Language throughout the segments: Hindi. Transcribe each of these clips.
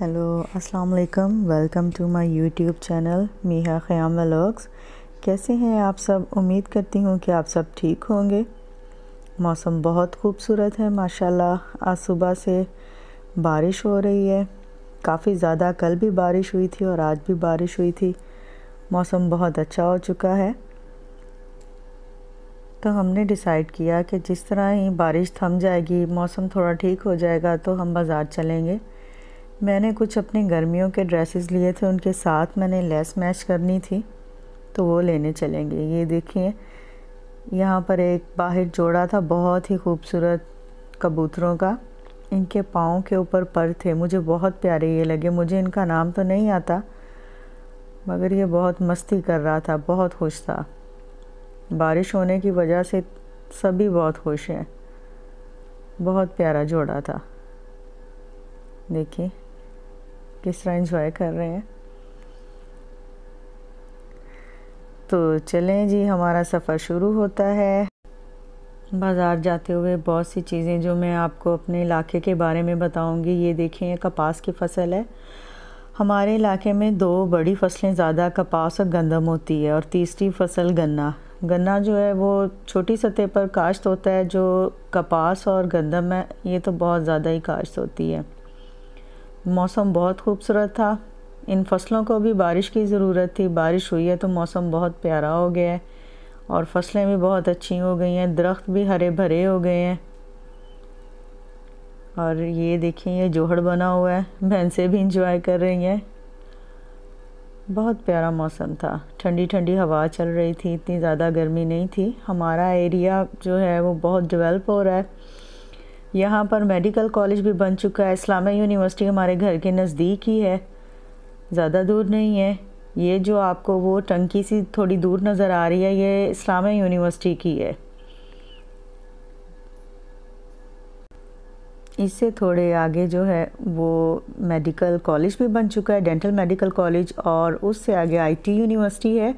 हेलो अस्सलाम वालेकुम welcome to my YouTube channel Miha Khayyam vlogs कैसे हैं आप सब उम्मीद करती हूँ कि आप सब ठीक होंगे मौसम बहुत खूबसूरत है माशाल्लाह आज सुबह से बारिश हो रही है काफ़ी ज़्यादा कल भी बारिश हुई थी और आज भी बारिश हुई थी मौसम बहुत अच्छा हो चुका है तो हमने डिसाइड किया कि जिस तरह ही बारिश थम जाएगी मौसम थोड़ा ठीक हो जाएगा तो हम बाज़ार चलेंगे मैंने कुछ अपने गर्मियों के ड्रेसेस लिए थे उनके साथ मैंने लेस मैच करनी थी तो वो लेने चलेंगे ये देखिए यहाँ पर एक बाहर जोड़ा था बहुत ही खूबसूरत कबूतरों का इनके पाँव के ऊपर पर थे मुझे बहुत प्यारे ये लगे मुझे इनका नाम तो नहीं आता मगर ये बहुत मस्ती कर रहा था बहुत खुश था बारिश होने की वजह से सभी बहुत खुश हैं बहुत प्यारा जोड़ा था देखिए किस तरह इन्जॉय कर रहे हैं तो चलें जी हमारा सफ़र शुरू होता है बाज़ार जाते हुए बहुत सी चीज़ें जो मैं आपको अपने इलाके के बारे में बताऊंगी ये देखें कपास की फसल है हमारे इलाके में दो बड़ी फसलें ज़्यादा कपास और गंदम होती है और तीसरी फसल गन्ना गन्ना जो है वो छोटी सतह पर काश्त होता है जो कपास और गंदम है ये तो बहुत ज़्यादा ही काश्त होती है मौसम बहुत खूबसूरत था इन फसलों को भी बारिश की ज़रूरत थी बारिश हुई है तो मौसम बहुत प्यारा हो गया है और फसलें भी बहुत अच्छी हो गई हैं दरख्त भी हरे भरे हो गए हैं और ये देखिए ये जोहड़ बना हुआ है भैंसे भी इंजॉय कर रही हैं बहुत प्यारा मौसम था ठंडी ठंडी हवा चल रही थी इतनी ज़्यादा गर्मी नहीं थी हमारा एरिया जो है वो बहुत डेवलप हो रहा है यहाँ पर मेडिकल कॉलेज भी बन चुका है इस्लामा यूनिवर्सिटी हमारे घर के नज़दीक ही है ज़्यादा दूर नहीं है ये जो आपको वो टंकी सी थोड़ी दूर नज़र आ रही है ये इस्लामा यूनिवर्सिटी की है इससे थोड़े आगे जो है वो मेडिकल कॉलेज भी बन चुका है डेंटल मेडिकल कॉलेज और उससे आगे आईटी यूनिवर्सिटी है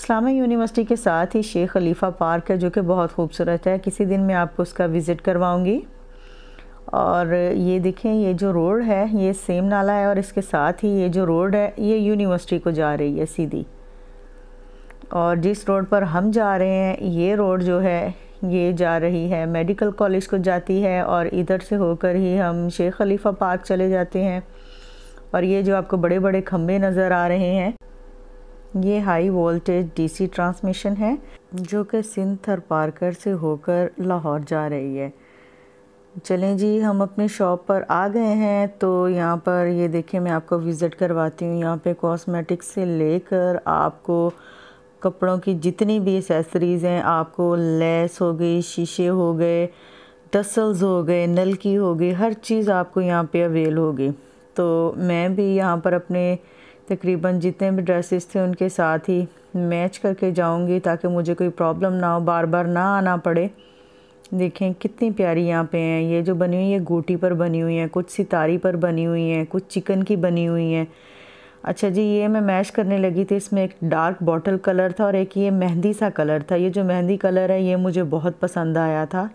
इस्लामी यूनिवर्सिटी के साथ ही शेख खलीफा पार्क है जो कि बहुत खूबसूरत है किसी दिन मैं आपको उसका विज़िट करवाऊँगी और ये देखें ये जो रोड है ये सेम नाला है और इसके साथ ही ये जो रोड है ये यूनिवर्सिटी को जा रही है सीधी और जिस रोड पर हम जा रहे हैं ये रोड जो है ये जा रही है मेडिकल कॉलेज को जाती है और इधर से होकर ही हम शेख खलीफा पार्क चले जाते हैं और ये जो आपको बड़े बड़े खम्भे नज़र आ रहे हैं ये हाई वोल्टेज डीसी ट्रांसमिशन है जो कि सिंध थर पारकर से होकर लाहौर जा रही है चलें जी हम अपने शॉप पर आ गए हैं तो यहाँ पर ये देखिए मैं आपको विज़िट करवाती हूँ यहाँ पे कॉस्मेटिक्स से लेकर आपको कपड़ों की जितनी भी एसेसरीज़ हैं आपको लेस हो गई शीशे हो गए टसल्स हो गए नलकी हो गई हर चीज़ आपको यहाँ पे अवेल होगी तो मैं भी यहाँ पर अपने तकरीबन जितने भी ड्रेसेस थे उनके साथ ही मैच करके जाऊंगी ताकि मुझे कोई प्रॉब्लम ना हो बार बार ना आना पड़े देखें कितनी प्यारी यहाँ पे हैं ये जो बनी हुई है गोटी पर बनी हुई हैं कुछ सितारी पर बनी हुई हैं कुछ चिकन की बनी हुई हैं अच्छा जी ये मैं मैश करने लगी थी इसमें एक डार्क बॉटल कलर था और एक ये मेहंदी सा कलर था ये जो मेहंदी कलर है ये मुझे बहुत पसंद आया था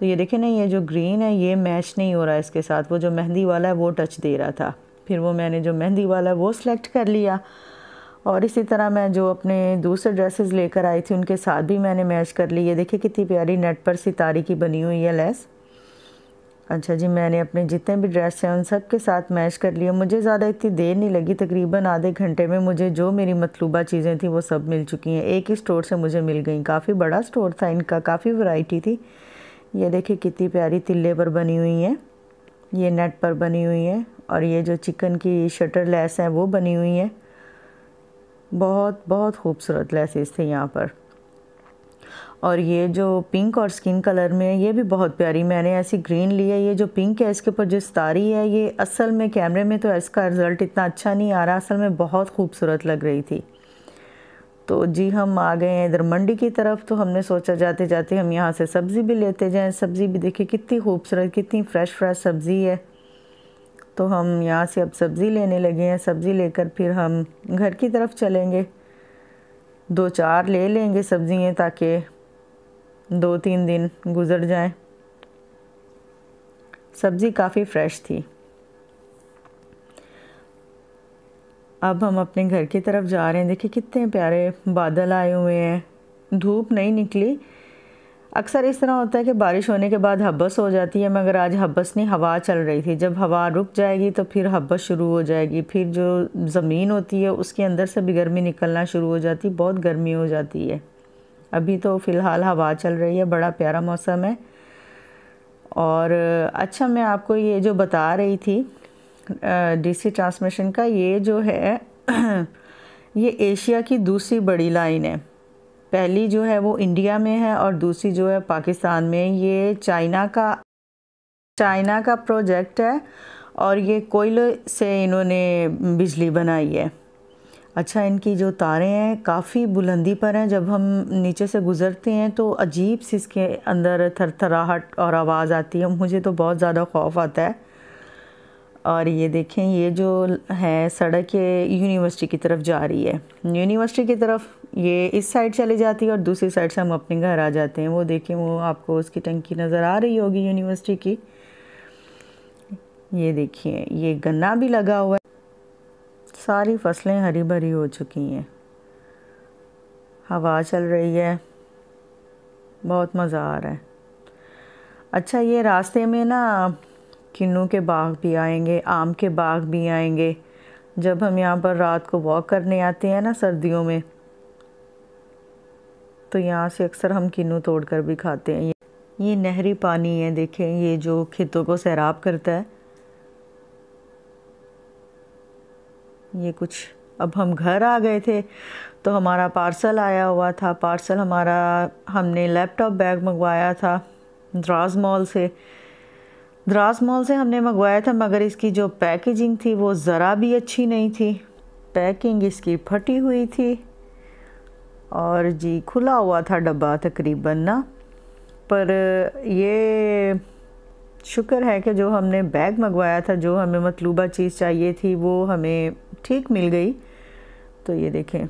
तो ये देखें ना ये जो ग्रीन है ये मैच नहीं हो रहा है इसके साथ वो जो मेहंदी वाला है वो टच दे रहा था फिर वो मैंने जो मेहंदी वाला वो सिलेक्ट कर लिया और इसी तरह मैं जो अपने दूसरे ड्रेसेस लेकर आई थी उनके साथ भी मैंने मैच कर ली ये देखिए कितनी प्यारी नेट पर सितारी की बनी हुई है लेस अच्छा जी मैंने अपने जितने भी ड्रेस हैं उन सब के साथ मैच कर लिए मुझे ज़्यादा इतनी देर नहीं लगी तकरीबन आधे घंटे में मुझे जो मेरी मतलूबा चीज़ें थी वो सब मिल चुकी हैं एक ही स्टोर से मुझे मिल गई काफ़ी बड़ा स्टोर था इनका काफ़ी वैरायटी थी ये देखिए कितनी प्यारी तिल्ले पर बनी हुई है ये नेट पर बनी हुई है और ये जो चिकन की शटर लेस हैं वो बनी हुई हैं बहुत बहुत खूबसूरत लेसेस थे यहाँ पर और ये जो पिंक और स्किन कलर में है ये भी बहुत प्यारी मैंने ऐसी ग्रीन ली है ये जो पिंक है इसके ऊपर जो स्तारी है ये असल में कैमरे में तो इसका रिज़ल्ट इतना अच्छा नहीं आ रहा असल में बहुत खूबसूरत लग रही थी तो जी हम आ गए हैं इधर मंडी की तरफ तो हमने सोचा जाते जाते हम यहाँ से सब्ज़ी भी लेते जाएँ सब्ज़ी भी देखिए कितनी खूबसूरत कितनी फ़्रेश फ्रेश सब्ज़ी है तो हम यहाँ से अब सब्ज़ी लेने लगे हैं सब्ज़ी लेकर फिर हम घर की तरफ चलेंगे दो चार ले लेंगे सब्ज़ियाँ ताकि दो तीन दिन गुजर जाएं। सब्ज़ी काफ़ी फ्रेश थी अब हम अपने घर की तरफ जा रहे हैं देखिए कितने प्यारे बादल आए हुए हैं धूप नहीं निकली अक्सर इस तरह होता है कि बारिश होने के बाद हब्बस हो जाती है मगर आज हब्बस नहीं हवा चल रही थी जब हवा रुक जाएगी तो फिर हब्बस शुरू हो जाएगी फिर जो ज़मीन होती है उसके अंदर से भी गर्मी निकलना शुरू हो जाती बहुत गर्मी हो जाती है अभी तो फ़िलहाल हवा चल रही है बड़ा प्यारा मौसम है और अच्छा मैं आपको ये जो बता रही थी डीसी ट्रांसमिशन का ये जो है ये एशिया की दूसरी बड़ी लाइन है पहली जो है वो इंडिया में है और दूसरी जो है पाकिस्तान में ये चाइना का चाइना का प्रोजेक्ट है और ये कोयले से इन्होंने बिजली बनाई है अच्छा इनकी जो तारें हैं काफ़ी बुलंदी पर हैं जब हम नीचे से गुज़रते हैं तो अजीब सी इसके अंदर थरथराहट और आवाज़ आती है मुझे तो बहुत ज़्यादा खौफ आता है और ये देखें ये जो है सड़क ये यूनिवर्सिटी की तरफ जा रही है यूनिवर्सिटी की तरफ ये इस साइड चली जाती है और दूसरी साइड से हम अपने घर आ जाते हैं वो देखें वो आपको उसकी टंकी नज़र आ रही होगी यूनिवर्सिटी की ये देखिए ये गन्ना भी लगा हुआ है सारी फसलें हरी भरी हो चुकी हैं हवा चल रही है बहुत मज़ा आ रहा है अच्छा ये रास्ते में ना किन्नू के बाग भी आएंगे आम के बाग भी आएंगे जब हम यहाँ पर रात को वॉक करने आते हैं ना सर्दियों में तो यहाँ से अक्सर हम किन्नू तोड़ कर भी खाते हैं ये नहरी पानी है देखें ये जो खेतों को सैराब करता है ये कुछ अब हम घर आ गए थे तो हमारा पार्सल आया हुआ था पार्सल हमारा हमने लैपटॉप बैग मंगवाया था द्राज़ मॉल से द्रास मॉल से हमने मंगवाया था मगर इसकी जो पैकेजिंग थी वो ज़रा भी अच्छी नहीं थी पैकिंग इसकी फटी हुई थी और जी खुला हुआ था डब्बा तकरीबन ना पर ये शुक्र है कि जो हमने बैग मंगवाया था जो हमें मतलूबा चीज़ चाहिए थी वो हमें ठीक मिल गई तो ये देखें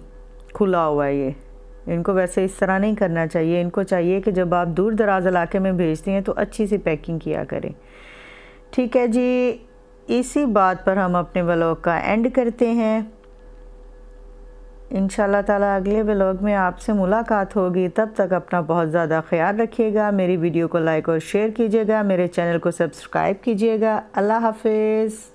खुला हुआ है ये इनको वैसे इस तरह नहीं करना चाहिए इनको चाहिए कि जब आप दूर दराज इलाके में भेजती हैं तो अच्छी सी पैकिंग किया करें ठीक है जी इसी बात पर हम अपने ब्लॉग का एंड करते हैं इन ताला अगले ब्लॉग में आपसे मुलाकात होगी तब तक अपना बहुत ज़्यादा ख्याल रखिएगा मेरी वीडियो को लाइक और शेयर कीजिएगा मेरे चैनल को सब्सक्राइब कीजिएगा अल्लाह हाफिज़